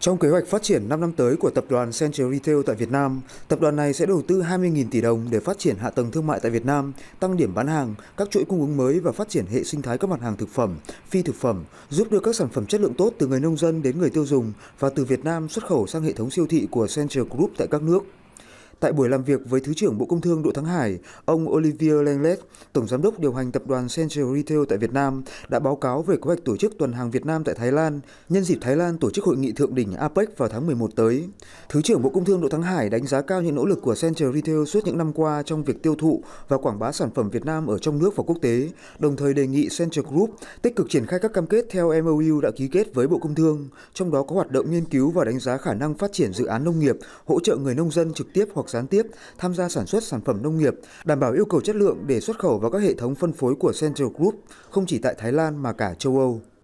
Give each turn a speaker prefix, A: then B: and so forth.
A: Trong kế hoạch phát triển 5 năm tới của tập đoàn Central Retail tại Việt Nam, tập đoàn này sẽ đầu tư 20.000 tỷ đồng để phát triển hạ tầng thương mại tại Việt Nam, tăng điểm bán hàng, các chuỗi cung ứng mới và phát triển hệ sinh thái các mặt hàng thực phẩm, phi thực phẩm, giúp đưa các sản phẩm chất lượng tốt từ người nông dân đến người tiêu dùng và từ Việt Nam xuất khẩu sang hệ thống siêu thị của Central Group tại các nước. Tại buổi làm việc với Thứ trưởng Bộ Công Thương Đỗ Thắng Hải, ông Olivier Lenglet, Tổng Giám đốc điều hành tập đoàn Central Retail tại Việt Nam, đã báo cáo về kế hoạch tổ chức tuần hàng Việt Nam tại Thái Lan, nhân dịp Thái Lan tổ chức hội nghị thượng đỉnh APEC vào tháng 11 tới. Thứ trưởng Bộ Công Thương Đỗ Thắng Hải đánh giá cao những nỗ lực của Central Retail suốt những năm qua trong việc tiêu thụ và quảng bá sản phẩm Việt Nam ở trong nước và quốc tế, đồng thời đề nghị Central Group tích cực triển khai các cam kết theo MOU đã ký kết với Bộ Công Thương, trong đó có hoạt động nghiên cứu và đánh giá khả năng phát triển dự án nông nghiệp, hỗ trợ người nông dân trực tiếp hoặc hoặc gián tiếp tham gia sản xuất sản phẩm nông nghiệp, đảm bảo yêu cầu chất lượng để xuất khẩu vào các hệ thống phân phối của Central Group, không chỉ tại Thái Lan mà cả châu Âu.